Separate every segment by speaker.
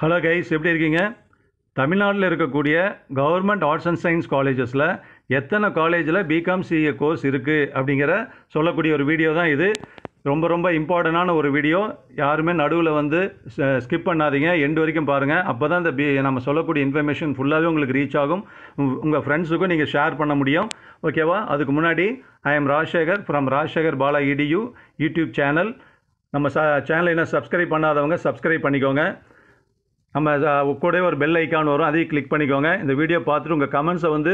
Speaker 1: hello guys எப்படி இருக்கீங்க தமிழ்நாட்டில் இருக்கக்கூடிய கவர்மெண்ட் ஆர்ட்ஸ் அண்ட் சயின்ஸ் காலேஜஸில் எத்தனை காலேஜில் பிகாம் சிஏ கோர்ஸ் இருக்குது அப்படிங்கிற சொல்லக்கூடிய ஒரு வீடியோ தான் இது ரொம்ப ரொம்ப இம்பார்ட்டண்டான ஒரு வீடியோ யாருமே நடுவில் வந்து ஸ்கிப் பண்ணாதீங்க எண்டு வரைக்கும் பாருங்கள் அப்போ தான் இந்த பி நம்ம சொல்லக்கூடிய இன்ஃபர்மேஷன் ஃபுல்லாகவே உங்களுக்கு ரீச் ஆகும் உங்கள் ஃப்ரெண்ட்ஸுக்கும் நீங்கள் ஷேர் பண்ண முடியும் ஓகேவா அதுக்கு முன்னாடி I am Rajasekar from Rajasekar Bala இடியூ யூடியூப் சேனல் நம்ம ச சேனலை என்ன சப்ஸ்கிரைப் பண்ணாதவங்க சப்ஸ்கிரைப் பண்ணிக்கோங்க நம்ம கூட ஒரு பெல் ஐக்கான் வரும் அதையும் கிளிக் பண்ணிக்கோங்க இந்த வீடியோ பார்த்துட்டு உங்கள் கமெண்ட்ஸை வந்து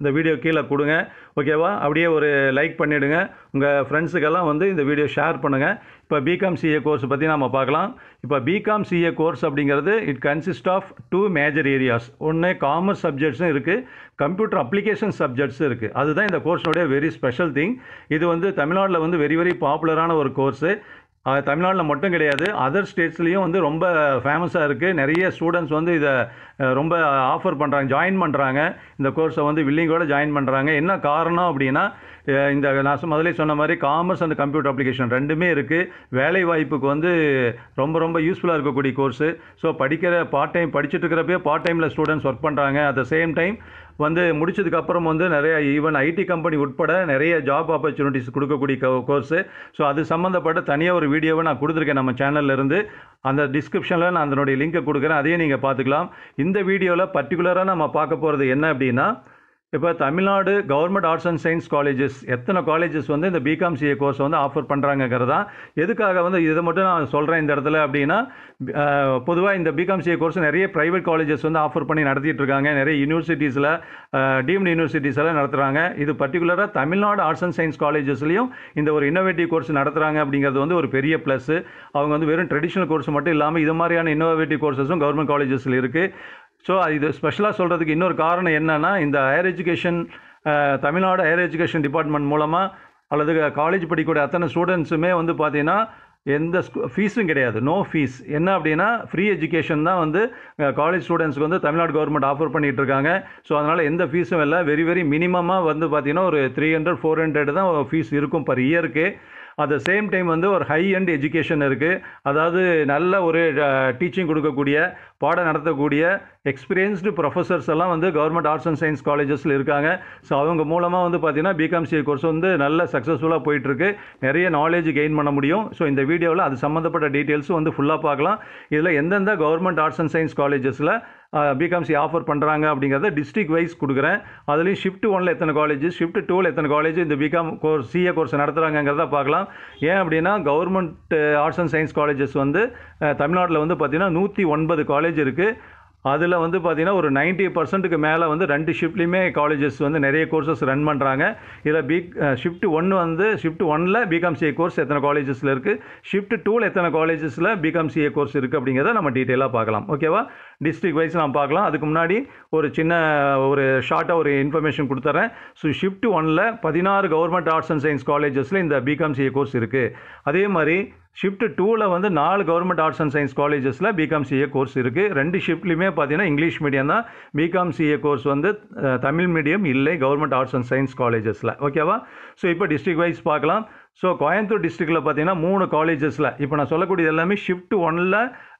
Speaker 1: இந்த வீடியோ கீழே கொடுங்க ஓகேவா அப்படியே ஒரு லைக் பண்ணிவிடுங்க உங்கள் ஃப்ரெண்ட்ஸுக்கெல்லாம் வந்து இந்த வீடியோ ஷேர் பண்ணுங்கள் இப்போ பிகாம் சிஏ கோர்ஸ் பற்றி நம்ம பார்க்கலாம் இப்போ பிகாம் சிஏ கோர்ஸ் அப்படிங்கிறது it consist of two major areas ஒன்று காமர்ஸ் சப்ஜெக்ட்ஸும் இருக்குது கம்ப்யூட்டர் அப்ளிகேஷன் சப்ஜெக்ட்ஸும் இருக்குது அதுதான் இந்த கோர்ஸினுடைய வெரி ஸ்பெஷல் திங் இது வந்து தமிழ்நாட்டில் வந்து வெரி வெரி பாப்புலரான ஒரு கோர்ஸு தமிழ்நாட்டில் மட்டும் கிடையாது அதர் ஸ்டேட்ஸ்லேயும் வந்து ரொம்ப ஃபேமஸாக இருக்குது நிறைய ஸ்டூடெண்ட்ஸ் வந்து இதை ரொம்ப ஆஃபர் பண்ணுறாங்க ஜாயின் பண்ணுறாங்க இந்த கோர்ஸை வந்து வில்லிங்கோடு ஜாயின் பண்ணுறாங்க என்ன காரணம் அப்படின்னா இந்த நான் முதலே சொன்ன மாதிரி காமர்ஸ் அண்ட் கம்ப்யூட்டர் அப்ளிகேஷன் ரெண்டுமே இருக்குது வேலை வாய்ப்புக்கு வந்து ரொம்ப ரொம்ப யூஸ்ஃபுல்லாக இருக்கக்கூடிய கோர்ஸு ஸோ படிக்கிற பார்ட் டைம் படிச்சுட்டு இருக்கிறப்பே பார்ட் டைமில் ஸ்டூடெண்ட்ஸ் ஒர்க் பண்ணுறாங்க அட் த சேம் டைம் வந்து முடிச்சதுக்கப்புறம் வந்து நிறையா ஈவன் ஐடி கம்பெனி உட்பட நிறைய ஜாப் ஆப்பர்ச்சுனிட்டிஸ் கொடுக்கக்கூடிய கோர்ஸு ஸோ அது சம்மந்தப்பட்ட தனியாக ஒரு வீடியோவை நான் கொடுத்துருக்கேன் நம்ம சேனல்லேருந்து அந்த டிஸ்கிரிப்ஷனில் நான் அதனுடைய லிங்க்கை கொடுக்குறேன் அதையும் நீங்கள் பார்த்துக்கலாம் இந்த வீடியோவில் பர்டிகுலராக நம்ம பார்க்க போகிறது என்ன அப்படின்னா இப்போ Tamil Nadu government arts and science colleges எத்தனை காலேஜஸ் வந்து இந்த பிகாம் சிஏ கோர்ஸ் வந்து ஆஃபர் பண்ணுறாங்கிறதா எதுக்காக வந்து இதை மட்டும் நான் சொல்கிறேன் இந்த இடத்துல அப்படின்னா பொதுவாக இந்த பிகாம் சிஏ கோர்ஸ் நிறைய ப்ரைவேட் காலேஜஸ் வந்து ஆஃபர் பண்ணி நடத்திட்டு இருக்காங்க நிறைய யூனிவர்சிட்டிஸில் டீம்டு யூனிவர்சிட்டிஸில் எல்லாம் நடத்துகிறாங்க இது பர்டிகுலராக தமிழ்நாடு ஆர்ட்ஸ் அண்ட் சயின்ஸ் காலேஜஸ்லையும் இந்த ஒரு இன்னோவேட்டிவ் கோர்ஸ் நடத்துகிறாங்க அப்படிங்கிறது வந்து ஒரு பெரிய ப்ளஸ் அவங்க வந்து வெறும் ட்ரெடிஷ்னல் கோர்ஸ் மட்டும் இல்லாமல் இது மாதிரியான இன்னோவேட்டிவ் கோர்ஸஸும் கவர்மெண்ட் காலேஜஸில் இருக்குது ஸோ இது ஸ்பெஷலாக சொல்கிறதுக்கு இன்னொரு காரணம் என்னென்னா இந்த higher education Tamil Nadu higher education department மூலமாக அல்லது காலேஜ் படிக்கக்கூடிய அத்தனை ஸ்டூடெண்ட்ஸுமே வந்து பார்த்திங்கன்னா எந்த ஃபீஸும் கிடையாது நோ ஃபீஸ் என்ன அப்படின்னா ஃப்ரீ எஜுகேஷன் தான் வந்து காலேஜ் ஸ்டூடெண்ட்ஸ்க்கு வந்து தமிழ்நாடு கவர்மெண்ட் ஆஃபர் பண்ணிகிட்டு இருக்காங்க ஸோ அதனால் எந்த ஃபீஸும் இல்லை வெரி வெரி மினிமமாக வந்து பார்த்திங்கன்னா ஒரு த்ரீ ஹண்ட்ரட் ஃபோர் ஹண்ட்ரட் தான் ஃபீஸ் இருக்கும் பர் இயருக்கு அட் த சேம் டைம் வந்து ஒரு ஹை அண்ட் எஜுகேஷன் இருக்குது அதாவது நல்ல ஒரு டீச்சிங் கொடுக்கக்கூடிய பாடம் நடத்தக்கூடிய எக்ஸ்பீரியன்ஸ்டு ப்ரொஃபஸர்ஸ் எல்லாம் வந்து கவர்மெண்ட் ஆர்ட்ஸ் அண்ட் சயின்ஸ் காலேஜஸில் இருக்காங்க ஸோ அவங்க மூலமாக வந்து பார்த்தீங்கன்னா பிகாம் சிஏ கோர்ஸ் வந்து நல்ல சக்ஸஸ்ஃபுல்லாக போயிட்டுருக்கு நிறைய நாலேஜ் கெயின் பண்ண முடியும் ஸோ இந்த வீடியோவில் அது சம்மந்தப்பட்ட டீட்டெயில்ஸும் வந்து ஃபுல்லாக பார்க்கலாம் இதில் எந்தெந்த கவர்மெண்ட் ஆர்ட்ஸ் அண்ட் சயின்ஸ் காலேஜஸில் பிகாம்சி ஆஃபர் பண்ணுறாங்க அப்படிங்கிறத டிஸ்ட்ரிக் வைஸ் கொடுக்குறேன் அதுலேயும் ஷிஃப்ட் ஒனில் எத்தனை காலேஜ் ஷிஃப்ட் டூவில் எத்தனை காலேஜ் இந்த பிகாம் கோர்ஸ் சிஏ கோர்ஸ் நடத்துகிறாங்கிறத பார்க்கலாம் ஏன் அப்படின்னா government arts and science colleges வந்து தமிழ்நாட்டில் வந்து பார்த்திங்கன்னா நூற்றி ஒன்பது காலேஜ் இருக்குது அதில் வந்து பார்த்திங்கன்னா ஒரு நைன்ட்டி பர்சன்ட்டுக்கு மேலே வந்து ரெண்டு ஷிஃப்ட்லேயுமே காலேஜஸ் வந்து நிறைய கோர்சஸ் ரன் பண்ணுறாங்க இதில் பி ஷிஃப்ட் ஒன்று வந்து ஷிஃப்ட் ஒனில் பிகாம்சிஏ கோர்ஸ் எத்தனை காலேஜஸில் இருக்குது ஷிஃப்ட் டூவில் எத்தனை காலேஜஸில் பிகாம்சிஏ கோர்ஸ் இருக்குது அப்படிங்கிறத நம்ம டீட்டெயிலாக பார்க்கலாம் ஓகேவா டிஸ்ட்ரிக் வைஸ் நான் பார்க்கலாம் அதுக்கு முன்னாடி ஒரு சின்ன ஒரு ஷார்ட்டாக ஒரு இன்ஃபர்மேஷன் கொடுத்துறேன் ஸோ ஷிஃப்ட் ஒனில் பதினாறு கவர்மெண்ட் ஆர்ட்ஸ் அண்ட் சயின்ஸ் காலேஜஸில் இந்த பிகாம் சிஏ கோர்ஸ் இருக்குது அதே மாதிரி ஷிஃப்ட் டூவில் வந்து நாலு கவர்மெண்ட் ஆர்ட்ஸ் அண்ட் சயின்ஸ் காலேஜஸில் பிகாம் சிஏ கோர்ஸ் இருக்குது ரெண்டு ஷிஃப்ட்லையுமே பார்த்தீங்கன்னா இங்கிலீஷ் மீடியம் தான் பிகாம் சிஏ கோர்ஸ் வந்து தமிழ் மீடியம் இல்லை கவர்மெண்ட் ஆர்ட்ஸ் அண்ட் சயின்ஸ் காலேஜஸில் ஓகேவா ஸோ இப்போ டிஸ்ட்ரிக் வைஸ் பார்க்கலாம் ஸோ கோயம்புத்தூர் டிஸ்ட்ரிக்டில் பார்த்தீங்கன்னா மூணு காலேஜஸில் இப்போ நான் சொல்லக்கூடியது எல்லாமே ஷிஃப்ட் ஒன்னில்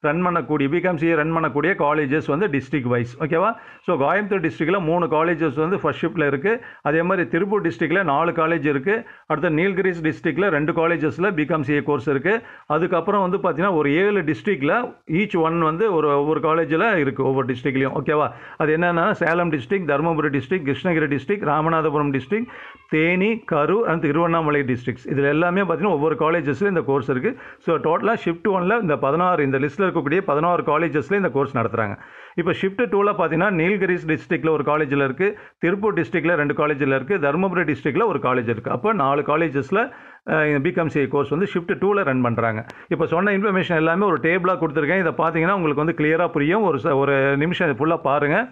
Speaker 1: ரன் பண்ணக்கூடிய பிகாம்சிஏ ரன் பண்ணக்கூடிய காலேஜஸ் வந்து டிஸ்ட்ரிக் வைஸ் ஓகேவா ஸோ கோயம்புத்தூர் டிஸ்ட்ரிக்டில் மூணு காலேஜஸ் வந்து ஃபர்ஸ்ட் ஷிஃப்ட்டில் இருக்குது அதே மாதிரி திருப்பூர் டிஸ்ட்ரிக்டில் நாலு காலேஜ் இருக்குது அடுத்த நீல்கிரிஸ் டிஸ்ட்ரிக்டில் ரெண்டு காலேஜஸில் பிகாம்சிஏ கோர்ஸ் இருக்குது அதுக்கப்புறம் வந்து பார்த்தீங்கன்னா ஒரு ஏழு டிஸ்ட்ரிக்டில் ஈச் ஒன் வந்து ஒரு ஒவ்வொரு காலேஜில் இருக்குது ஒவ்வொரு டிஸ்ட்ரிக்ட்லேயும் ஓகேவா அது என்னென்னா Salem district Dharmapuri district Krishnagiri district Ramanathapuram district Theni Karur and Tiruvannamalai districts இதில் எல்லாமே பார்த்திங்கன்னா ஒவ்வொரு காலேஜஸ்லையும் இந்த கோர்ஸ் இருக்குது ஸோ டோட்டலாக ஷிஃப்ட் ஒனில் இந்த பதினாறு இந்த லிஸ்ட்டில் இருக்கக்கூடிய பதினாறு காலேஜஸ்லையும் இந்த கோர்ஸ் நடத்துகிறாங்க இப்போ ஷிஃப்ட் டூவில் பார்த்தீங்கன்னா நீலகிரிஸ் டிஸ்ட்ரிக்டில் ஒரு காலேஜில் இருக்குது திருப்பூர் டிஸ்ட்ரிக்டில் ரெண்டு காலேஜில் இருக்குது தருமபுரி டிஸ்ட்ரிக்டில் ஒரு காலேஜ் இருக்குது அப்போ நாலு காலேஜஸில் பிகாம்சி கோர்ஸ் வந்து ஷிஃப்ட் டூவில் ரன் பண்ணுறாங்க இப்போ சொன்ன இன்ஃபர்மேஷன் எல்லாமே ஒரு டேபிளாக கொடுத்துருக்கேன் இதை பார்த்தீங்கன்னா உங்களுக்கு வந்து கிளியராக புரியும் ஒரு ஒரு நிமிஷம் ஃபுல்லாக பாருங்கள்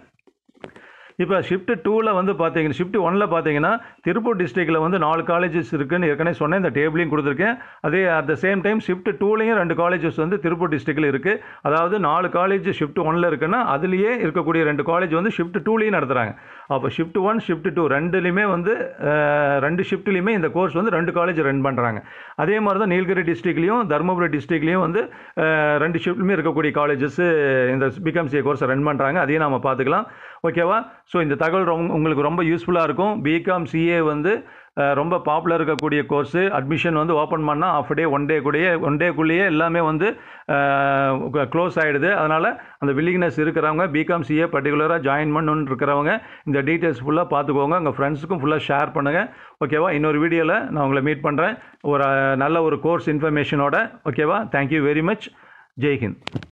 Speaker 1: இப்போ ஷிஃப்ட் டூவில் வந்து பார்த்தீங்கன்னா ஷிஃப்ட் ஒனில் பார்த்தீங்கன்னா திருப்பூர் டிஸ்ட்ரிக்டில் வந்து நாலு காலேஜஸ் இருக்குதுன்னு ஏற்கனவே சொன்னேன் இந்த டேபிளையும் கொடுத்துருக்கேன் அதே at the same time shift டூலையும் ரெண்டு காலேஜஸ் வந்து திருப்பூர் டிஸ்ட்ரிக்டில் இருக்குது அதாவது நாலு காலேஜ் ஷிஃப்ட் ஒனில் இருக்குன்னா அதுலேயே இருக்கக்கூடிய ரெண்டு காலேஜ் வந்து ஷிஃப்ட் டூலையும் நடத்துகிறாங்க அப்போ ஷிஃப்ட் ஒன் ஷிஃப்ட் டூ ரெண்டுலேயுமே வந்து ரெண்டு ஷிஃப்ட்லேயுமே இந்த கோர்ஸ் வந்து ரெண்டு காலேஜ் ரன் பண்ணுறாங்க அதே மாதிரி தான் நீலகிரி டிஸ்ட்ரிக்ட்லேயும் தருமபுரி டிஸ்ட்ரிக்ட்லேயும் வந்து ரெண்டு ஷிஃப்ட்லையுமே இருக்கக்கூடிய காலேஜஸ் இந்த பிகாம்சிஏ கோர்ஸை ரன் பண்ணுறாங்க அதையும் நம்ம பார்த்துக்கலாம் ஓகேவா ஸோ இந்த தகவல் ரொம்ப உங்களுக்கு ரொம்ப யூஸ்ஃபுல்லாக இருக்கும் பிகாம் சிஏ வந்து ரொம்ப பாப்புலர் இருக்கக்கூடிய கோர்ஸு அட்மிஷன் வந்து ஓப்பன் பண்ணால் ஆஃப் டே ஒன் டே கூடயே ஒன் டேக்குள்ளேயே எல்லாமே வந்து க்ளோஸ் ஆகிடுது அதனால் அந்த வில்லிங்னஸ் இருக்கிறவங்க பிகாம் சிஏ பர்டிகுலராக ஜாயின் பண்ணணுன்னு இருக்கிறவங்க இந்த டீட்டெயில்ஸ் ஃபுல்லாக பார்த்துக்கோங்க உங்கள் ஃப்ரெண்ட்ஸுக்கும் ஃபுல்லாக ஷேர் பண்ணுங்கள் ஓகேவா இன்னொரு வீடியோவில் நான் உங்களை மீட் பண்ணுறேன் ஒரு நல்ல ஒரு கோர்ஸ் இன்ஃபர்மேஷனோட ஓகேவா தேங்க்யூ வெரி மச் ஜெய்ஹிந்த்